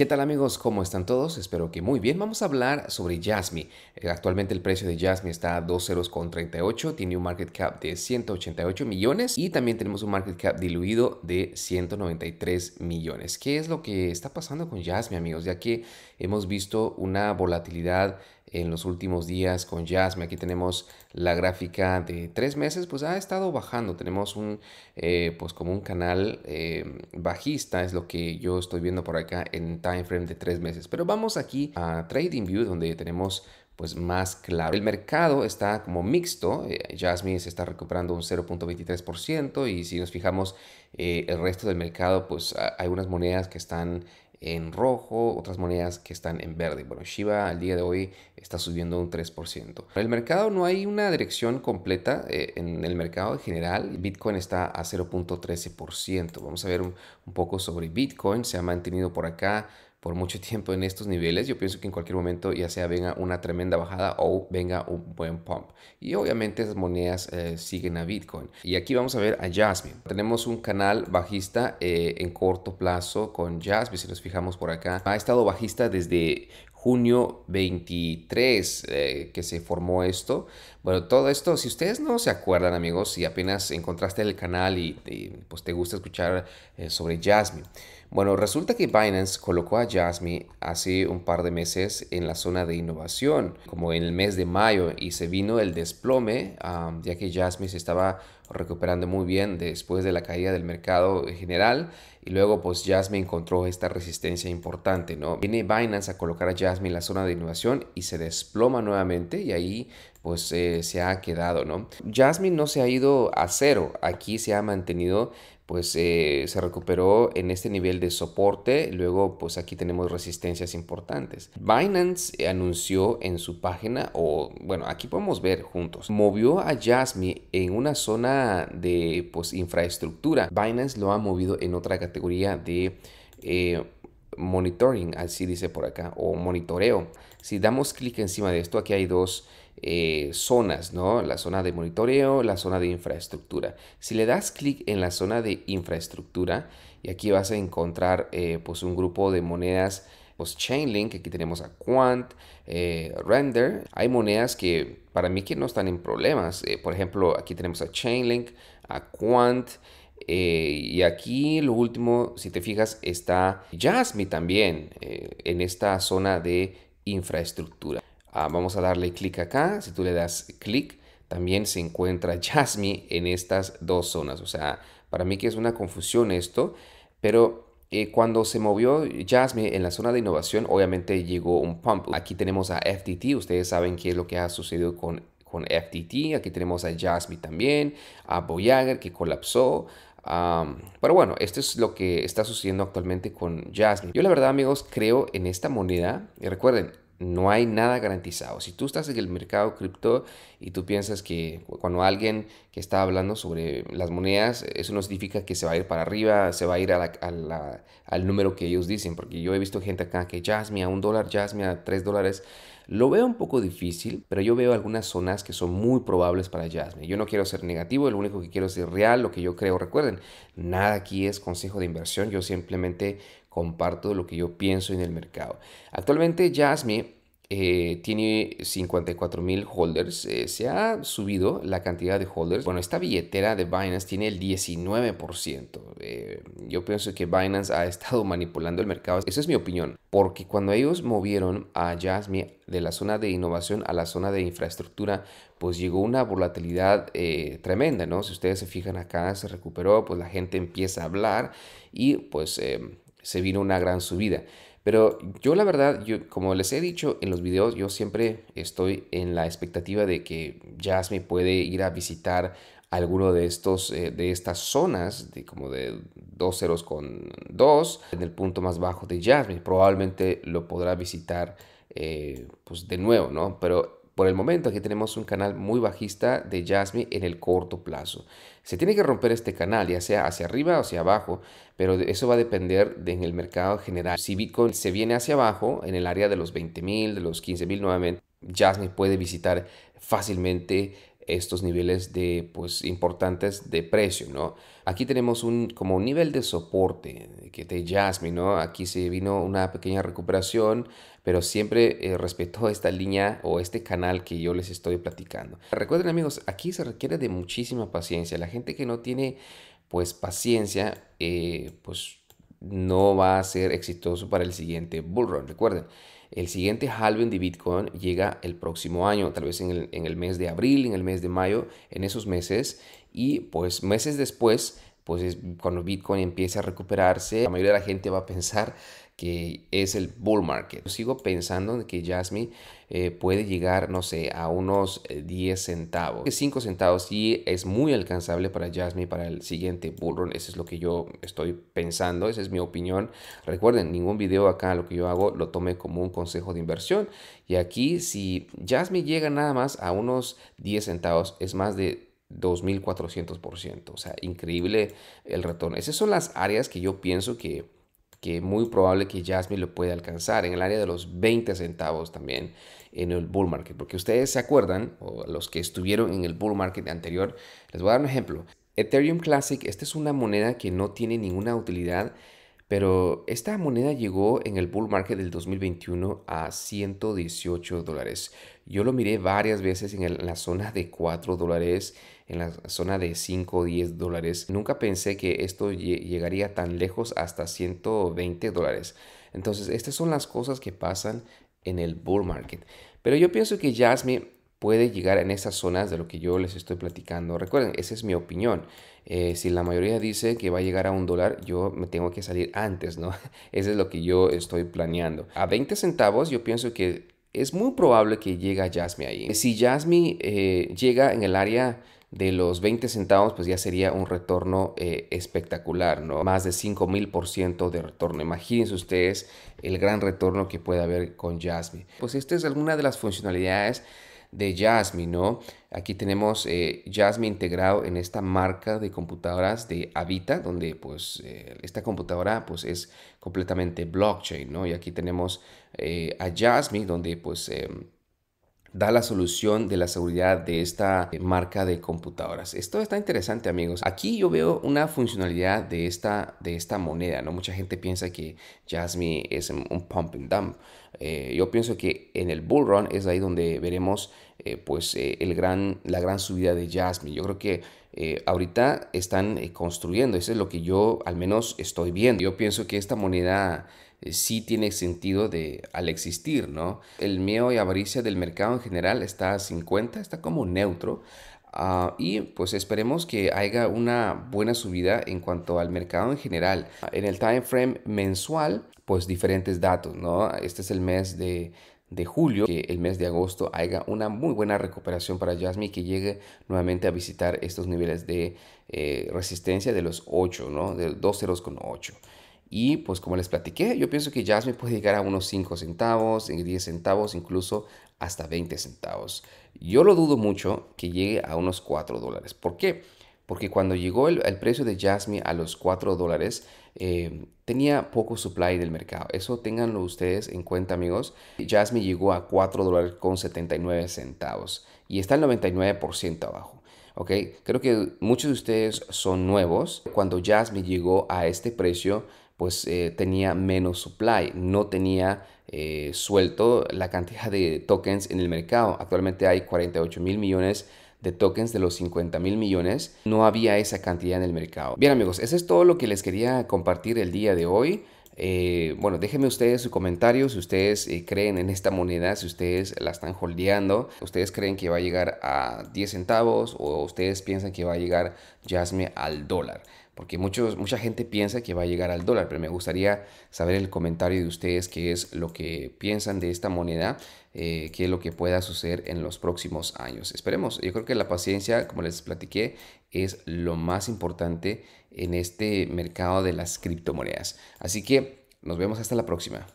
¿Qué tal amigos? ¿Cómo están todos? Espero que muy bien. Vamos a hablar sobre Jasmine. Eh, actualmente el precio de Jasmine está a 2 con tiene un market cap de 188 millones y también tenemos un market cap diluido de 193 millones. ¿Qué es lo que está pasando con Jasmine amigos? Ya que hemos visto una volatilidad en los últimos días con Jasmine. Aquí tenemos la gráfica de tres meses, pues ha estado bajando. Tenemos un, eh, pues como un canal eh, bajista, es lo que yo estoy viendo por acá en time frame de tres meses. Pero vamos aquí a TradingView, donde tenemos pues más claro. El mercado está como mixto, eh, Jasmine se está recuperando un 0.23% y si nos fijamos el resto del mercado, pues hay unas monedas que están en rojo, otras monedas que están en verde. Bueno, Shiba al día de hoy está subiendo un 3%. para el mercado no hay una dirección completa, eh, en el mercado en general Bitcoin está a 0.13%. Vamos a ver un poco sobre Bitcoin, se ha mantenido por acá por mucho tiempo en estos niveles, yo pienso que en cualquier momento ya sea venga una tremenda bajada o venga un buen pump. Y obviamente esas monedas eh, siguen a Bitcoin. Y aquí vamos a ver a Jasmine. Tenemos un canal bajista eh, en corto plazo con Jasmine, si nos fijamos por acá. Ha estado bajista desde junio 23 eh, que se formó esto. Bueno, todo esto, si ustedes no se acuerdan amigos, si apenas encontraste el canal y, pues te gusta escuchar eh, sobre Jasmine. Bueno, resulta que Binance colocó a Jasmine hace un par de meses en la zona de innovación, como en el mes de mayo, y se vino el desplome, ya que Jasmine se estaba recuperando muy bien después de la caída del mercado en general y luego pues Jasmine encontró esta resistencia importante, ¿no? Viene Binance a colocar a Jasmine en la zona de innovación y se desploma nuevamente y ahí pues eh, se ha quedado, ¿no? Jasmine no se ha ido a cero, aquí se ha mantenido pues eh, se recuperó en este nivel de soporte. Luego, pues aquí tenemos resistencias importantes. Binance anunció en su página, o bueno, aquí podemos ver juntos, movió a Jasmine en una zona de pues, infraestructura. Binance lo ha movido en otra categoría de eh, monitoring, así dice por acá, o monitoreo. Si damos clic encima de esto, aquí hay dos eh, zonas, ¿no? La zona de monitoreo, la zona de infraestructura. Si le das clic en la zona de infraestructura, y aquí vas a encontrar eh, pues un grupo de monedas, pues Chainlink, aquí tenemos a Quant, eh, Render. Hay monedas que para mí que no están en problemas. por ejemplo, aquí tenemos a Chainlink, a Quant. y aquí lo último, si te fijas, está Jasmine también en esta zona de infraestructura. Ah, vamos a darle clic acá. Si tú le das clic, también se encuentra Jasmine en estas dos zonas. O sea, para mí que es una confusión esto, pero eh, cuando se movió Jasmine en la zona de innovación, obviamente llegó un pump. Aquí tenemos a FTT, ustedes saben qué es lo que ha sucedido con, con FTT. Aquí tenemos a Jasmine también, a Voyager que colapsó. pero bueno, esto es lo que está sucediendo actualmente con Jasmine. Yo la verdad amigos creo en esta moneda y recuerden, no hay nada garantizado. Si tú estás en el mercado cripto y tú piensas que cuando alguien que está hablando sobre las monedas, eso no significa que se va a ir para arriba, se va a ir a al número que ellos dicen, porque yo he visto gente acá que Jasmine a un dólar, Jasmine a tres dólares. Lo veo un poco difícil, pero yo veo algunas zonas que son muy probables para Jasmine. Yo no quiero ser negativo, lo único que quiero es ser real, lo que yo creo. Recuerden, nada aquí es consejo de inversión, yo simplemente comparto lo que yo pienso en el mercado. Actualmente Jasmine eh, tiene 54 mil holders. Eh, se ha subido la cantidad de holders. Bueno, esta billetera de Binance tiene el 19%. Eh, yo pienso que Binance ha estado manipulando el mercado. Esa es mi opinión. Porque cuando ellos movieron a Jasmine de la zona de innovación a la zona de infraestructura, pues llegó una volatilidad tremenda, ¿no? Si ustedes se fijan acá, se recuperó, pues la gente empieza a hablar y pues eh, se vino una gran subida. Pero yo la verdad, yo, como les he dicho en los videos, yo siempre estoy en la expectativa de que Jasmine puede ir a visitar alguno de estos eh, de estas zonas de como de dos ceros con dos en el punto más bajo de Jasmine probablemente lo podrá visitar eh, pues de nuevo no pero por el momento aquí tenemos un canal muy bajista de Jasmine en el corto plazo. Se tiene que romper este canal, ya sea hacia arriba o hacia abajo, pero eso va a depender de en el mercado general. Si Bitcoin se viene hacia abajo, en el área de los 20.000, de los 15.000 nuevamente, Jasmine puede visitar fácilmente estos niveles de pues importantes de precio, ¿no? Aquí tenemos un como un nivel de soporte que de Jasmine, ¿no? Aquí se vino una pequeña recuperación pero siempre eh, respeto esta línea o este canal que yo les estoy platicando. Recuerden amigos, aquí se requiere de muchísima paciencia. La gente que no tiene pues paciencia, eh, pues no va a ser exitoso para el siguiente bull run. Recuerden, el siguiente halving de Bitcoin llega el próximo año, tal vez en el, en el mes de abril, en el mes de mayo, en esos meses. Y pues meses después pues cuando Bitcoin empiece a recuperarse, la mayoría de la gente va a pensar que es el bull market. Yo sigo pensando que Jasmine eh, puede llegar, no sé, a unos 10 eh, centavos. 5 centavos sí es muy alcanzable para Jasmine para el siguiente bull run. Eso es lo que yo estoy pensando, esa es mi opinión. Recuerden, ningún video acá, lo que yo hago, lo tome como un consejo de inversión. Y aquí, si Jasmine llega nada más a unos 10 centavos, es más de 2.400%. O sea, increíble el retorno. Esas son las áreas que yo pienso que, que muy probable que Jasmine lo pueda alcanzar en el área de los 20 centavos también en el bull market. Porque ustedes se acuerdan, o los que estuvieron en el bull market anterior, les voy a dar un ejemplo. Ethereum Classic, esta es una moneda que no tiene ninguna utilidad pero esta moneda llegó en el bull market del 2021 a 118 dólares. Yo lo miré varias veces en, la zona de 4 dólares, en la zona de 5 o 10 dólares. Nunca pensé que esto llegaría tan lejos hasta 120 dólares. Entonces, estas son las cosas que pasan en el bull market. Pero yo pienso que Jasmine puede llegar en esas zonas de lo que yo les estoy platicando. Recuerden, esa es mi opinión. Eh, si la mayoría dice que va a llegar a un dólar, yo me tengo que salir antes, ¿no? Eso es lo que yo estoy planeando. A 20 centavos yo pienso que es muy probable que llegue a Jasmine ahí. Si Jasmine eh, llega en el área de los 20 centavos, pues ya sería un retorno eh, espectacular, ¿no? Más de 5.000% de retorno. Imagínense ustedes el gran retorno que puede haber con Jasmine. Pues esta es alguna de las funcionalidades de Jasmine, ¿no? Aquí tenemos eh, Jasmine integrado en esta marca de computadoras de Avita, donde pues eh, esta computadora pues es completamente blockchain, ¿no? Y aquí tenemos eh, a Jasmine, donde pues em, da la solución de la seguridad de esta eh, marca de computadoras. Esto está interesante amigos. Aquí yo veo una funcionalidad de esta, de esta moneda. ¿no? Mucha gente piensa que Jasmine es un pump and dump. Eh, yo pienso que en el bull run es ahí donde veremos eh, pues eh, el gran, la gran subida de Jasmine. Yo creo que eh, ahorita están construyendo, eso es lo que yo al menos estoy viendo. Yo pienso que esta moneda sí tiene sentido de, al existir, ¿no? El miedo y avaricia del mercado en general está a 50, está como neutro. Ah, y pues esperemos que haya una buena subida en cuanto al mercado en general. En el time frame mensual pues diferentes datos, ¿no? Este es el mes de, julio, que el mes de agosto haya una muy buena recuperación para Jasmine que llegue nuevamente a visitar estos niveles de eh, resistencia de los 8, ¿no? De 2 con Y pues como les platiqué, yo pienso que Jasmine puede llegar a unos 5 centavos, 10 eh, centavos, incluso hasta 20 centavos. Yo lo dudo mucho que llegue a unos 4 dólares. ¿Por qué? porque cuando llegó el, precio de Jasmine a los 4 dólares, eh, tenía poco supply del mercado. Eso ténganlo ustedes en cuenta, amigos. Jasmine llegó a 4 dólares con 79 centavos y está el 99% abajo. Creo que muchos de ustedes son nuevos. Cuando Jasmine llegó a este precio, pues eh, tenía menos supply, no tenía eh, suelto la cantidad de tokens en el mercado. Actualmente hay 48 mil millones de tokens de los 50 mil millones, no había esa cantidad en el mercado. Bien amigos, eso es todo lo que les quería compartir el día de hoy. Eh, bueno, déjenme ustedes su comentario. si ustedes eh, creen en esta moneda, si ustedes la están holdeando, ustedes creen que va a llegar a 10 centavos o ustedes piensan que va a llegar Jasmine al dólar porque muchos, mucha gente piensa que va a llegar al dólar, pero me gustaría saber el comentario de ustedes qué es lo que piensan de esta moneda, eh, qué es lo que pueda suceder en los próximos años. Esperemos, yo creo que la paciencia, como les platiqué, es lo más importante en este mercado de las criptomonedas. Así que nos vemos hasta la próxima.